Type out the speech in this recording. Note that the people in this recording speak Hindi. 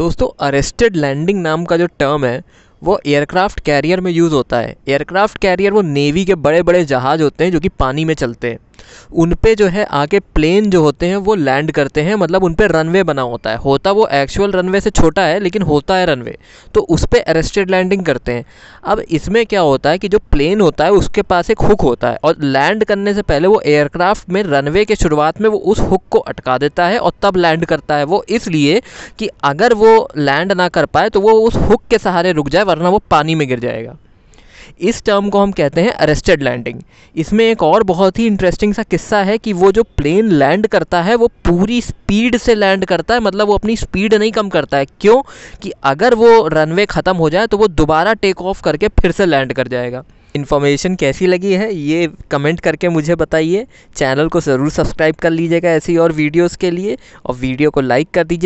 दोस्तों अरेस्टेड लैंडिंग नाम का जो टर्म है वो एयरक्राफ्ट कैरियर में यूज़ होता है एयरक्राफ्ट कैरियर वो नेवी के बड़े बड़े जहाज़ होते हैं जो कि पानी में चलते हैं उन पर जो है आके प्लेन जो होते हैं वो लैंड करते हैं मतलब उन पर रनवे बना होता है होता वो एक्चुअल रनवे से छोटा है लेकिन होता है रनवे तो उस पर अरेस्टेड लैंडिंग करते हैं अब इसमें क्या होता है कि जो प्लेन होता है उसके पास एक हुक होता है और लैंड करने से पहले वो एयरक्राफ्ट में रनवे के शुरुआत में वो उस हुक को अटका देता है और तब लैंड करता है वो इसलिए कि अगर वो लैंड ना कर पाए तो वो उस हुक के सहारे रुक जाए वरना वो पानी में गिर जाएगा इस टर्म को हम कहते हैं अरेस्टेड लैंडिंग इसमें एक और बहुत ही इंटरेस्टिंग सा किस्सा है कि वो जो प्लेन लैंड करता है वो पूरी स्पीड से लैंड करता है मतलब वो अपनी स्पीड नहीं कम करता है क्यों कि अगर वो रनवे ख़त्म हो जाए तो वो दोबारा टेक ऑफ करके फिर से लैंड कर जाएगा इन्फॉर्मेशन कैसी लगी है ये कमेंट करके मुझे बताइए चैनल को ज़रूर सब्सक्राइब कर लीजिएगा ऐसी और वीडियोस के लिए और वीडियो को लाइक कर दीजिए